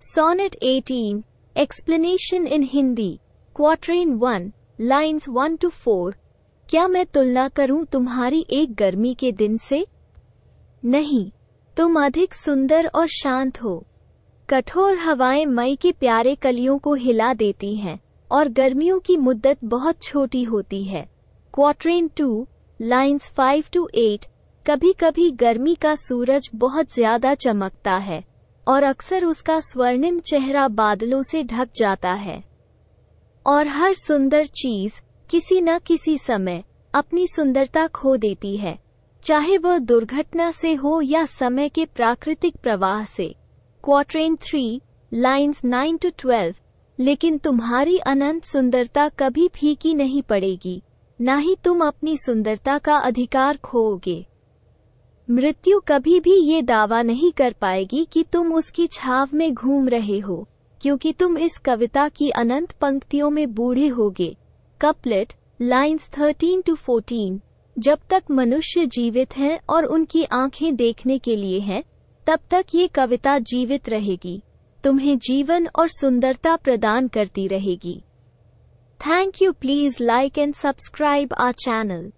Sonnet 18, Explanation in Hindi, Quatrain 1, Lines 1 to 4. क्या मैं तुलना करूं तुम्हारी एक गर्मी के दिन से नहीं तुम अधिक सुंदर और शांत हो कठोर हवाएं मई के प्यारे कलियों को हिला देती हैं और गर्मियों की मुद्दत बहुत छोटी होती है quatrain two lines five to eight कभी कभी गर्मी का सूरज बहुत ज्यादा चमकता है और अक्सर उसका स्वर्णिम चेहरा बादलों से ढक जाता है और हर सुंदर चीज किसी न किसी समय अपनी सुंदरता खो देती है चाहे वह दुर्घटना से हो या समय के प्राकृतिक प्रवाह से quatrain three lines nine to twelve लेकिन तुम्हारी अनंत सुंदरता कभी फीकी नहीं पड़ेगी ना ही तुम अपनी सुंदरता का अधिकार खोओगे मृत्यु कभी भी ये दावा नहीं कर पाएगी कि तुम उसकी छाव में घूम रहे हो क्योंकि तुम इस कविता की अनंत पंक्तियों में बूढ़े होगे कपलेट लाइंस 13 टू 14 जब तक मनुष्य जीवित हैं और उनकी आंखें देखने के लिए हैं तब तक ये कविता जीवित रहेगी तुम्हें जीवन और सुंदरता प्रदान करती रहेगी thank you please like and subscribe our channel